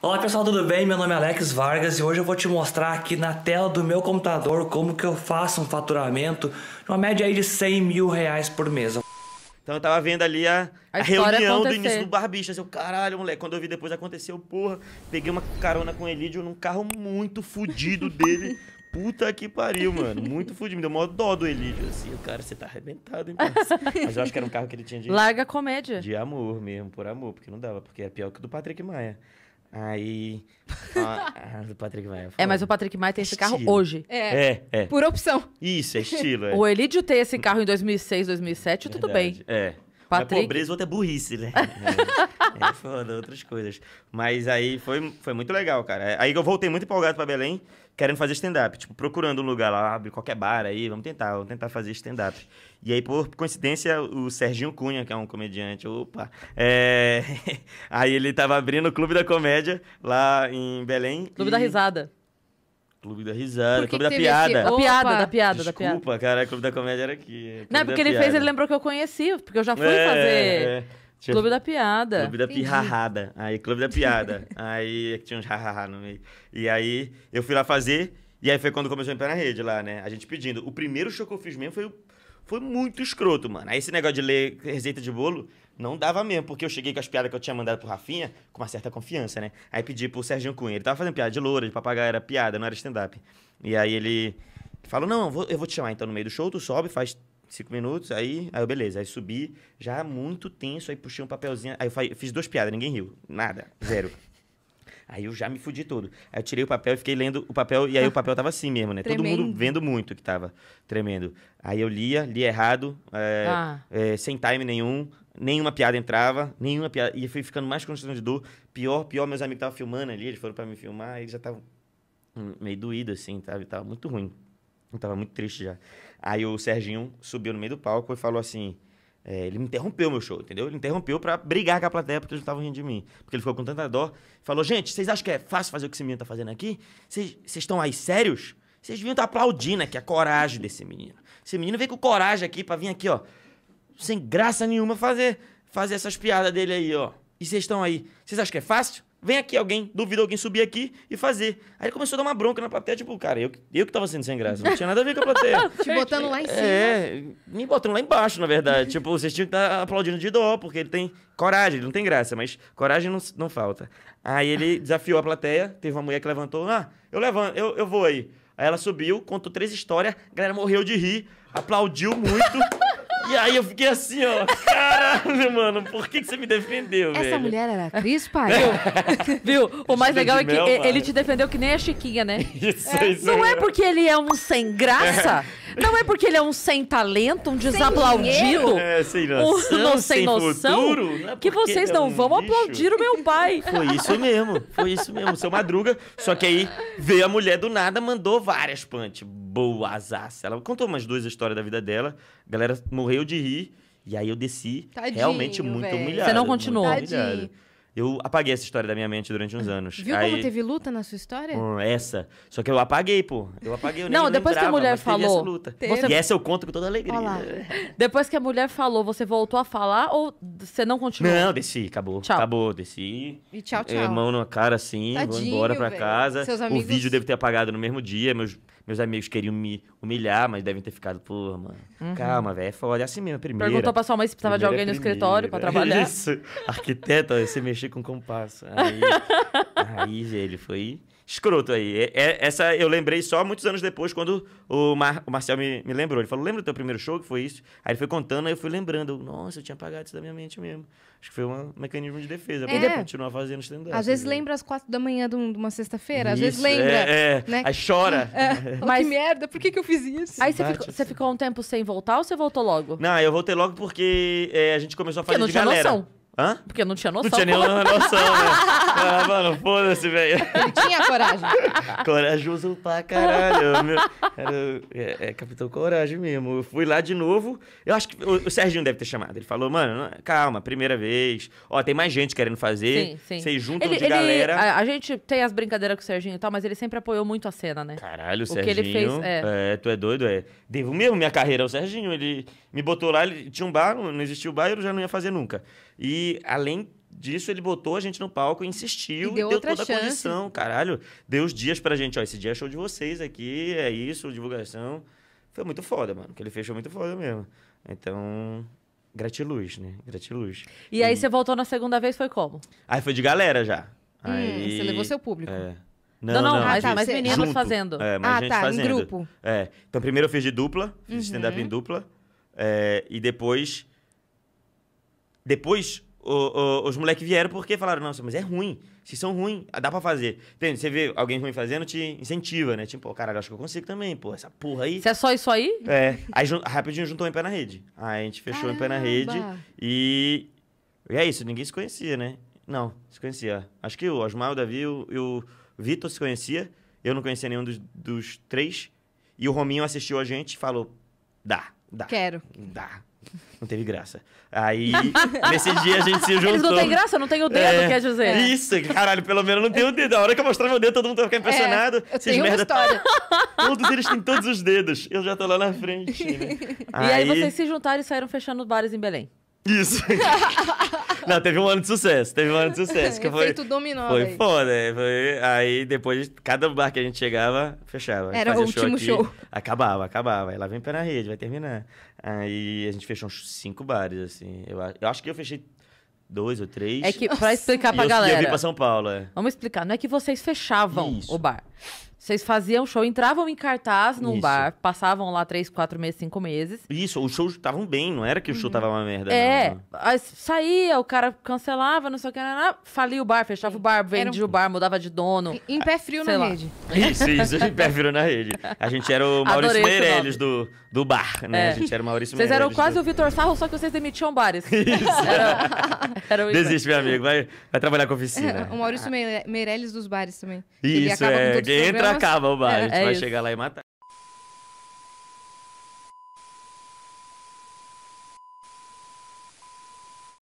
Olá pessoal, tudo bem? Meu nome é Alex Vargas e hoje eu vou te mostrar aqui na tela do meu computador como que eu faço um faturamento de uma média aí de 100 mil reais por mês. Então eu tava vendo ali a, a, a reunião do início do Barbicha. Eu, caralho, moleque, quando eu vi depois aconteceu, porra, peguei uma carona com o Elidio num carro muito fudido dele. Puta que pariu, mano. Muito fudido. Me deu mó dó do Elidio, assim. O cara, você tá arrebentado, hein, Mas eu acho que era um carro que ele tinha de... Larga comédia. De amor mesmo, por amor. Porque não dava, porque é pior que o do Patrick Maia. Aí. o do Patrick Maia. É, mas o Patrick Maia tem esse estilo. carro hoje. É. é. é. Por opção. Isso, é estilo. É. o Elídio tem esse carro em 2006, 2007, Verdade, tudo bem. É. Patrick... é pobreza, outra é burrice, né? é, é foda, outras coisas. Mas aí foi, foi muito legal, cara. É, aí eu voltei muito empolgado pra Belém, querendo fazer stand-up. Tipo, procurando um lugar lá, abre qualquer bar aí, vamos tentar, vamos tentar fazer stand-up. E aí, por coincidência, o Serginho Cunha, que é um comediante, opa, é... aí ele tava abrindo o Clube da Comédia lá em Belém. Clube e... da Risada. Clube da Risada, Clube da Piada. A piada, da piada, Desculpa, da piada. cara, Clube da Comédia era aqui. Clube não, é porque ele piada. fez, ele lembrou que eu conhecia, porque eu já fui é, fazer. É. Tinha... Clube da Piada. Clube da Entendi. Pirrarrada. Aí, Clube da Piada. aí, tinha uns hahaha no meio. E aí, eu fui lá fazer, e aí foi quando começou a entrar na rede lá, né? A gente pedindo. O primeiro show que eu fiz mesmo foi, foi muito escroto, mano. Aí, esse negócio de ler receita de bolo, não dava mesmo, porque eu cheguei com as piadas que eu tinha mandado pro Rafinha com uma certa confiança, né? Aí pedi pro Sérgio Cunha. Ele tava fazendo piada de loura, de papagaio, era piada, não era stand-up. E aí ele falou: Não, vou, eu vou te chamar então no meio do show, tu sobe, faz cinco minutos, aí, aí eu, beleza. Aí subi, já muito tenso, aí puxei um papelzinho. Aí eu fiz duas piadas, ninguém riu. Nada, zero. Aí eu já me fudi todo. Aí eu tirei o papel e fiquei lendo o papel, e aí o papel tava assim mesmo, né? Tremendo. Todo mundo vendo muito que tava tremendo. Aí eu lia, li errado, é, ah. é, sem time nenhum, nenhuma piada entrava, nenhuma piada. E fui ficando mais constrangedor. Pior, pior, meus amigos estavam filmando ali, eles foram para me filmar, eles já estavam hum, meio doídos, assim, tava, tava muito ruim. Eu tava muito triste já. Aí o Serginho subiu no meio do palco e falou assim: é, ele me interrompeu meu show, entendeu? Ele interrompeu para brigar com a plateia porque eles estavam rindo de mim. Porque ele ficou com tanta dó. Falou, gente, vocês acham que é fácil fazer o que esse menino tá fazendo aqui? Vocês estão aí sérios? Vocês deviam estar tá aplaudindo aqui a coragem desse menino. Esse menino veio com coragem aqui para vir aqui, ó. Sem graça nenhuma fazer, fazer essas piadas dele aí, ó. E vocês estão aí. Vocês acham que é fácil? Vem aqui alguém, duvida alguém subir aqui e fazer. Aí ele começou a dar uma bronca na plateia, tipo, cara, eu, eu que tava sendo sem graça, não tinha nada a ver com a plateia. Te botando lá em cima. É, me botando lá embaixo, na verdade. tipo, vocês tinham que estar aplaudindo de dó, porque ele tem coragem, ele não tem graça, mas coragem não, não falta. Aí ele desafiou a plateia, teve uma mulher que levantou, ah, eu levanto, eu, eu vou aí. Aí ela subiu, contou três histórias, a galera morreu de rir, aplaudiu muito. E aí eu fiquei assim, ó, caralho, mano, por que, que você me defendeu, Essa velho? mulher era Cris, pai? Viu? O mais legal é que mel, ele te defendeu que nem a Chiquinha, né? Isso, é. isso Não é, é porque ele é um sem graça é. Não é porque ele é um sem talento, um desaplaudido, é, sem noção, um não sem, sem noção, futuro, não é que vocês é não um vão aplaudir o meu pai. Foi isso mesmo, foi isso mesmo, seu Madruga. Só que aí veio a mulher do nada, mandou várias punch, boas aças. Ela contou umas duas histórias da vida dela, a galera morreu de rir, e aí eu desci Tadinho, realmente muito véio. humilhado. Você não continuou? Muito humilhado. Eu apaguei essa história da minha mente durante uns anos. Viu Aí... como teve luta na sua história? Hum, essa. Só que eu apaguei, pô. Eu apaguei, eu nem Não, depois que a mulher falou. essa luta. Você... E essa eu conto com toda alegria. Né? Depois que a mulher falou, você voltou a falar ou você não continuou? Não, desci, acabou. Tchau. Acabou, desci. E tchau, tchau. Eu, é, mão na cara assim, Tadinho, vou embora pra casa. Seus amigos... O vídeo deve ter apagado no mesmo dia. Meus, meus amigos queriam me humilhar, mas devem ter ficado, pô, mano. Uhum. Calma, velho. É foda. É assim mesmo, é primeiro. Perguntou pra sua mãe se precisava primeira de alguém no é escritório pra trabalhar. Isso. Arquiteto, você mexeu com compasso. Aí, aí velho, foi escroto aí. É, é, essa eu lembrei só muitos anos depois, quando o, Mar, o Marcel me, me, lembrou. Ele falou: Lembra do teu primeiro show? Que foi isso? Aí ele foi contando, aí eu fui lembrando. Nossa, eu tinha apagado isso da minha mente mesmo. Acho que foi um mecanismo de defesa. É. Pra continuar fazendo stand-up. Às vezes né? lembra às quatro da manhã de, uma sexta-feira, às vezes lembra. É, é. Né? Aí chora. É. Mas... Que merda, por que, que eu fiz isso? Aí você ficou, assim. você ficou um tempo sem voltar ou você voltou logo? Não, eu voltei logo porque é, a gente começou a fazer não de galera. Noção. Hã? Porque não tinha noção. Não tinha nenhuma noção, né? mano, foda-se, velho. Ele tinha coragem. Corajoso pra caralho. Meu. Era, é, é, Capitão Coragem mesmo. Eu fui lá de novo. Eu acho que o, o Serginho deve ter chamado. Ele falou, mano, calma, primeira vez. Ó, tem mais gente querendo fazer. Sim, sim. Vocês juntam ele, de ele, galera. A, a, gente tem as brincadeiras com o Serginho e tal, mas ele sempre apoiou muito a cena, né? Caralho, o, Serginho. O que ele fez. É. é, tu é doido, é. Devo mesmo minha carreira ao é Serginho. Ele me botou lá, ele tinha um bar, não existia o bar, eu já não ia fazer nunca. E além disso, ele botou a gente no palco, insistiu, e deu, e deu toda chance. a condição, caralho. Deu os dias pra gente, ó, esse dia é show de vocês aqui, é isso, divulgação. Foi muito foda, mano, que ele fechou muito foda mesmo. Então, gratiluz, né? Gratiluz. E, e aí hum. você voltou na segunda vez, foi como? Aí foi de galera já. Hum, aí... Você levou seu público. É. Não, não, não, não ah, mas, tá, mas meninos junto. fazendo. É, mas ah, gente tá, fazendo. em grupo. É. Então, primeiro eu fiz de dupla, fiz uhum. stand-up em uhum. dupla. É, e depois... Depois, o, o, os moleques vieram porque falaram, nossa, mas é ruim. Se são ruins ah, dá pra fazer. Entende? Você vê alguém ruim fazendo, te incentiva, né? Tipo, pô, caralho, acho que eu consigo também, pô. Essa porra aí. Você é só isso aí? É. Aí rapidinho juntou em pé na rede. Aí a gente fechou Caramba. em pé na rede. E. E é isso, ninguém se conhecia, né? Não, se conhecia. Acho que o Osmar, o Davi e o, Vitor se conhecia. Eu não conhecia nenhum dos, dos três. E o Rominho assistiu a gente e falou: dá. Dá. Quero. Dá. Não teve graça. Aí, nesse dia a gente se juntou. Eles não tem graça, não tem o dedo, é, quer dizer. Isso, caralho, pelo menos não tem o dedo. A hora que eu mostrar meu dedo, todo mundo vai ficar é, impressionado. É, eu tenho merda... história. Todos eles têm todos os dedos. Eu já tô lá na frente. Né? E aí vocês se juntaram e saíram fechando bares em Belém. Isso. Não, teve um ano de sucesso. Teve um ano de sucesso. Que foi, dominó. Foi foda. É, foi, aí depois, cada bar que a gente chegava, fechava. Era o último show, show, Acabava, acabava. Aí lá vem pé rede, vai terminar. Aí a gente fechou uns cinco bares, assim. Eu, eu acho que eu fechei dois ou três. É que, pra explicar pra e galera. Eu, eu vim pra São Paulo, é. Vamos explicar. Não é que vocês fechavam Isso. o bar. Vocês faziam show, entravam em cartaz num Isso. bar, passavam lá três, quatro meses, cinco meses. Isso, os shows estavam bem, não era que o show uhum. tava uma merda. É, não. saía, o cara cancelava, não sei o que, era, falia o bar, fechava o bar, vendia um... o bar, mudava de dono. Em pé frio na lá. rede. Isso, isso, em pé frio na rede. A gente era o Maurício Meirelles do, do bar, né? É. A gente era o Maurício Vocês Meirelles eram quase do... o Vitor Sarro, só que vocês demitiam bares. Isso. Era... era o... Desiste, meu amigo, vai, vai trabalhar com oficina. É, o Maurício Meirelles dos bares também. Isso, é, entra acaba o bar. É, a gente vai é isso. chegar lá e matar.